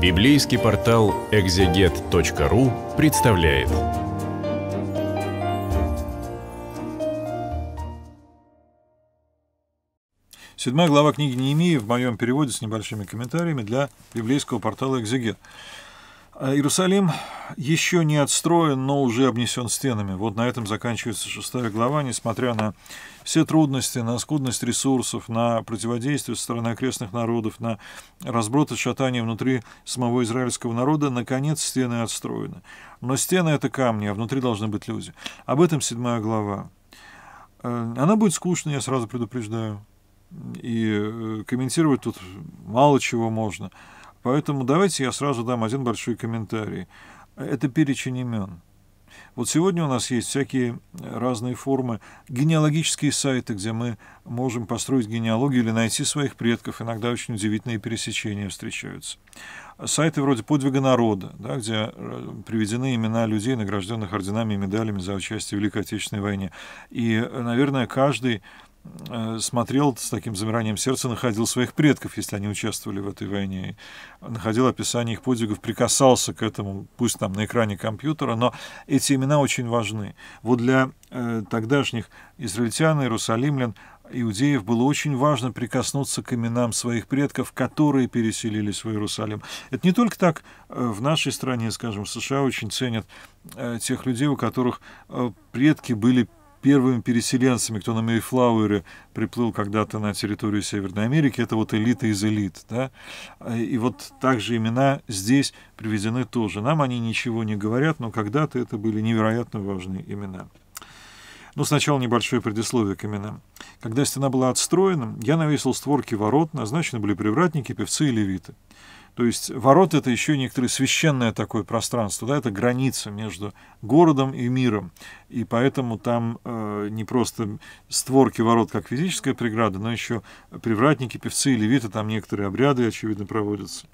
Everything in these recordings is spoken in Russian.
Библейский портал экзегет.ру представляет. Седьмая глава книги Неемии в моем переводе с небольшими комментариями для библейского портала «Экзегет». А Иерусалим еще не отстроен, но уже обнесен стенами. Вот на этом заканчивается шестая глава, несмотря на все трудности, на скудность ресурсов, на противодействие со стороны окрестных народов, на разброд и шатание внутри самого израильского народа, наконец стены отстроены. Но стены — это камни, а внутри должны быть люди. Об этом седьмая глава. Э, она будет скучной, я сразу предупреждаю. И э, комментировать тут мало чего можно — Поэтому давайте я сразу дам один большой комментарий. Это перечень имен. Вот сегодня у нас есть всякие разные формы, генеалогические сайты, где мы можем построить генеалогию или найти своих предков. Иногда очень удивительные пересечения встречаются. Сайты вроде «Подвига народа», да, где э, приведены имена людей, награжденных орденами и медалями за участие в Великой Отечественной войне. И, э, наверное, каждый Э, смотрел с таким замиранием сердца, находил своих предков, если они участвовали в этой войне, находил описание их подвигов, прикасался к этому, пусть там на экране компьютера, но эти имена очень важны. Вот для э, тогдашних израильтян, иерусалимлян, иудеев было очень важно прикоснуться к именам своих предков, которые переселились в Иерусалим. Это не только так э, в нашей стране, скажем, в США очень ценят э, тех людей, у которых предки были первыми переселенцами, кто на Мейфлауэре приплыл когда-то на территорию Северной Америки, это вот элита из элит. Да? И вот также имена здесь приведены тоже. Нам они ничего не говорят, но когда-то это были невероятно важные имена. Но ну, сначала небольшое предисловие к именам. Когда стена была отстроена, я навесил створки ворот, назначены были привратники, певцы и левиты. То есть ворот — это еще некоторое священное такое пространство, да, это граница между городом и миром. И поэтому там э, не просто створки ворот как физическая преграда, но еще привратники, певцы и левиты, там некоторые обряды, очевидно, проводятся.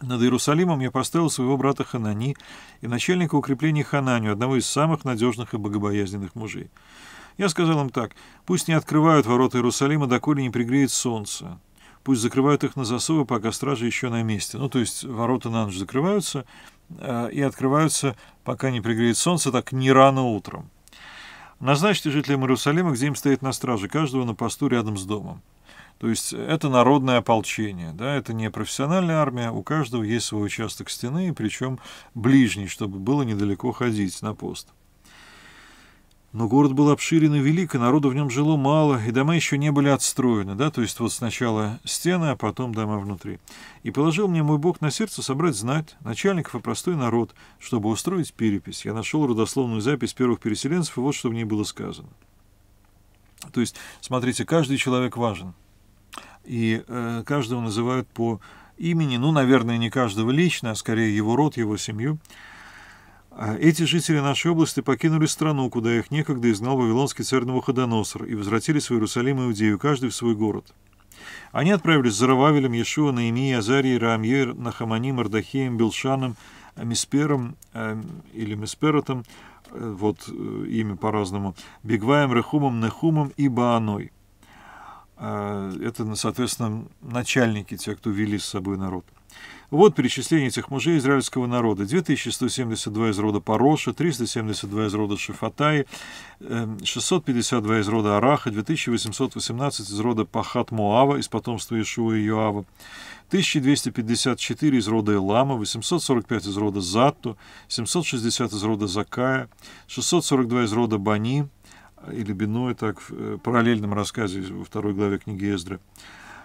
Над Иерусалимом я поставил своего брата Ханани и начальника укрепления Хананию, одного из самых надежных и богобоязненных мужей. Я сказал им так, пусть не открывают ворота Иерусалима, доколе не пригреет солнце. Пусть закрывают их на засовы, пока стражи еще на месте. Ну, то есть ворота на ночь закрываются э, и открываются, пока не пригреет солнце, так не рано утром. Назначьте жителям Иерусалима, где им стоит на страже, каждого на посту рядом с домом. То есть это народное ополчение, да, это не профессиональная армия, у каждого есть свой участок стены, причем ближний, чтобы было недалеко ходить на пост. Но город был обширен и велик, и народу в нем жило мало, и дома еще не были отстроены, да, то есть вот сначала стены, а потом дома внутри. И положил мне мой Бог на сердце собрать знать, начальников и простой народ, чтобы устроить перепись. Я нашел родословную запись первых переселенцев, и вот что в ней было сказано. То есть, смотрите, каждый человек важен, и э, каждого называют по имени, ну, наверное, не каждого лично, а скорее его род, его семью, а эти жители нашей области покинули страну, куда их некогда изгнал вавилонский царь Новоходоносор, и возвратились в Иерусалим и Иудею, каждый в свой город. Они отправились за Рававелем, Иешуа, Наимией, Азарией, Раамьер, Нахаманим, Ардахеем, Белшаном, Миспером э, или Мисперотом, э, вот э, имя по-разному, Бегваем, Рехумом, Нехумом и Бааной. Это, соответственно, начальники, те, кто вели с собой народ. Вот перечисление этих мужей израильского народа. 2172 из рода Пароша, 372 из рода Шифатаи, 652 эм, из рода Араха, 2818 из рода Пахат Моава, из потомства Ишуа и Йоава, 1254 из рода Илама, 845 из рода Затту, 760 из рода Закая, 642 из рода Бани, или Беной, так э, в параллельном рассказе во второй главе книги Эздры,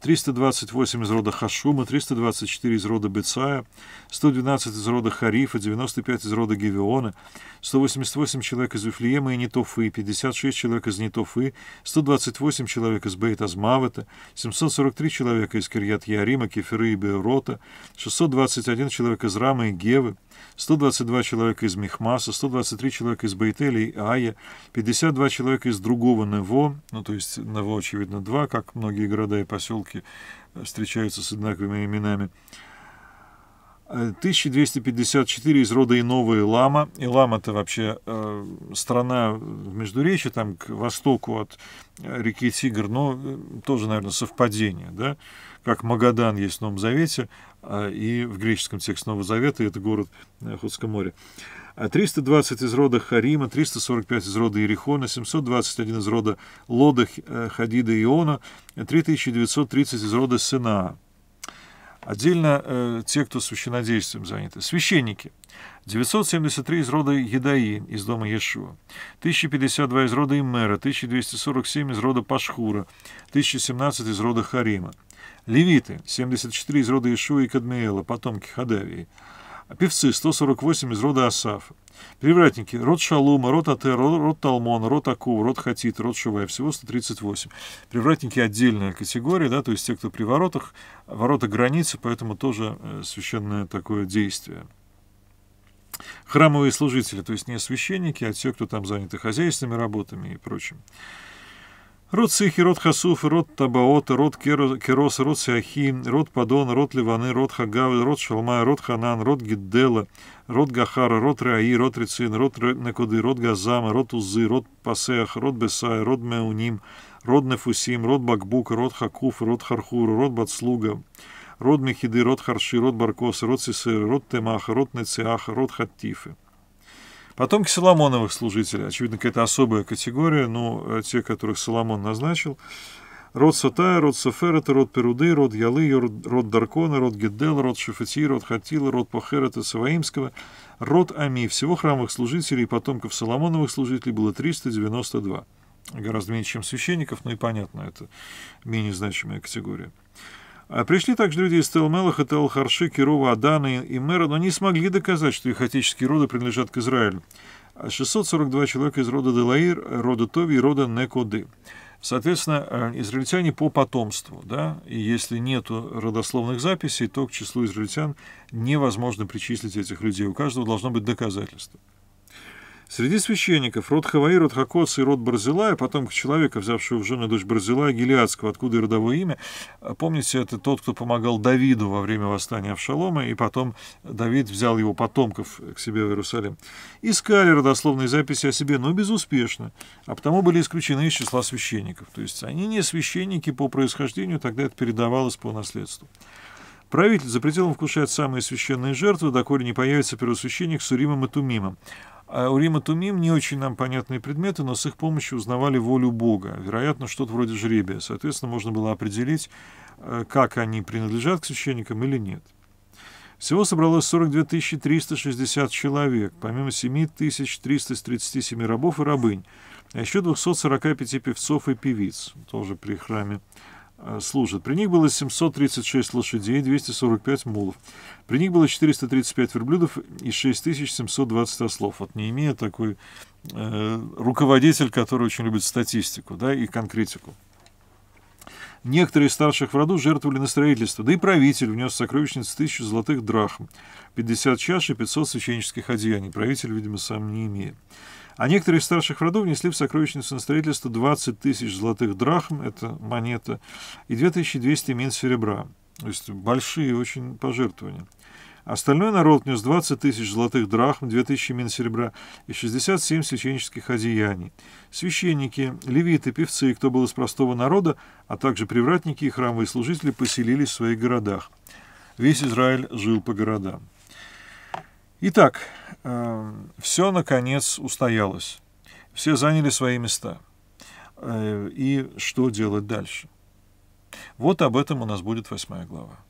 328 из рода Хашума, 324 из рода Бецая, 112 из рода Харифа, 95 из рода Гевиона, 188 человек из Вифлеема и Нетофы, 56 человек из Нетофы, 128 человек из Бейт Азмавета, 743 человека из Кирьят Ярима, Кефиры и Беорота, 621 человек из Рамы и Гевы, 122 человека из Мехмаса, 123 человека из Бейтеля и Ая, 52 человека из другого Нево, ну то есть Нево, очевидно, два, как многие города и поселки, поселке э, встречаются с одинаковыми именами. 1254 э, из рода Инова и лама это вообще э, страна в Междуречии, там к востоку от э, реки Тигр, но тоже, наверное, совпадение, да? как Магадан есть в Новом Завете, а, и в греческом тексте Нового Завета это город э, Охотском море. 320 а, из рода Харима, 345 из рода Иерихона, 721 из рода Лода, э, Хадида и Иона, 3930 э, из рода Синаа. Отдельно э, те, кто священодействием заняты. Священники. 973 из рода Едаи, из дома Иешуа, 1052 из рода Иммера, 1247 из рода Пашхура, 1017 из рода Харима. Левиты, 74 из рода Иешуа и Кадмеэла, потомки Хадавии, а певцы 148 из рода Асафа. Привратники. Род Шалума, род Атер, род Талмон, род Акув, род Хатит, род Шувая. Всего 138. Привратники отдельная категория, да, то есть те, кто при воротах, ворота границы, поэтому тоже э, священное такое действие. Храмовые служители, то есть не священники, а те, кто там заняты хозяйственными работами и прочим. Род Сихи, род Хасуф, род Табаота, род Керос, род Сиахи, род Падона, род Ливаны, род Хагавы, род Шалмая, род Ханан, род Гиддела, род Гахара, род Раи, род Рецин, род Накуды, род Газама, род Узы, род Пасеах, род Бесая, род Меуним, род Нефусим, род Бакбук, род Хакуф, род Хархур, род Бацлуга, род Мехиды, род Харши, род Баркос, род Сисер, род Темаха, род нециаха, род Хаттифы. Потомки Соломоновых служителей, очевидно, какая-то особая категория, но ну, э, те, которых Соломон назначил, род Сатая, род Саферета, род Перуды, род Ялы, род Даркона, род Геддел, род Шефати, род Хатила, род Пахерета Саваимского, род Ами. Всего храмовых служителей и потомков Соломоновых служителей было 392. Гораздо меньше, чем священников, но и понятно, это менее значимая категория. А пришли также люди из Телмелаха, Телхарши, Кирова, Адана и Мэра, но не смогли доказать, что их отеческие роды принадлежат к Израилю. 642 а человека из рода Делаир, рода Тови и рода Некоды. Соответственно, э, израильтяне по потомству, да, и если нет родословных записей, то к числу израильтян невозможно причислить этих людей. У каждого должно быть доказательство. Среди священников род Хаваи, род Хакос и род Барзилая, потомка человека, взявшего в жены дочь Барзилая, Гелиадского, откуда и родовое имя. А помните, это тот, кто помогал Давиду во время восстания Авшалома, и потом Давид взял его потомков к себе в Иерусалим. Искали родословные записи о себе, но безуспешно, а потому были исключены из числа священников. То есть они не священники по происхождению, тогда это передавалось по наследству. Правитель запретил им вкушать самые священные жертвы, доколе не появится первосвященник с Уримом и Тумимом. А у Рима Тумим не очень нам понятные предметы, но с их помощью узнавали волю Бога. Вероятно, что-то вроде жребия. Соответственно, можно было определить, э, как они принадлежат к священникам или нет. Всего собралось 42 360 человек, помимо 7 337 рабов и рабынь, а еще 245 певцов и певиц, тоже при храме Э, служат. При них было 736 лошадей, 245 мулов. При них было 435 верблюдов и 6720 ослов. Вот не имея такой э, руководитель, который очень любит статистику да, и конкретику. Некоторые из старших в роду жертвовали на строительство, да и правитель внес в сокровищницу тысячу золотых драхм, 50 чаш и 500 священнических одеяний, правитель, видимо, сам не имеет. А некоторые из старших роду внесли в сокровищницу на строительство 20 тысяч золотых драхм, это монета, и 2200 мин серебра. То есть большие очень пожертвования. Остальной народ нес 20 тысяч золотых драхм, 2 тысячи мин серебра и 67 священнических одеяний. Священники, левиты, певцы и кто был из простого народа, а также привратники и храмовые служители поселились в своих городах. Весь Израиль жил по городам. Итак, э, все, наконец, устоялось. Все заняли свои места. Э, и что делать дальше? Вот об этом у нас будет восьмая глава.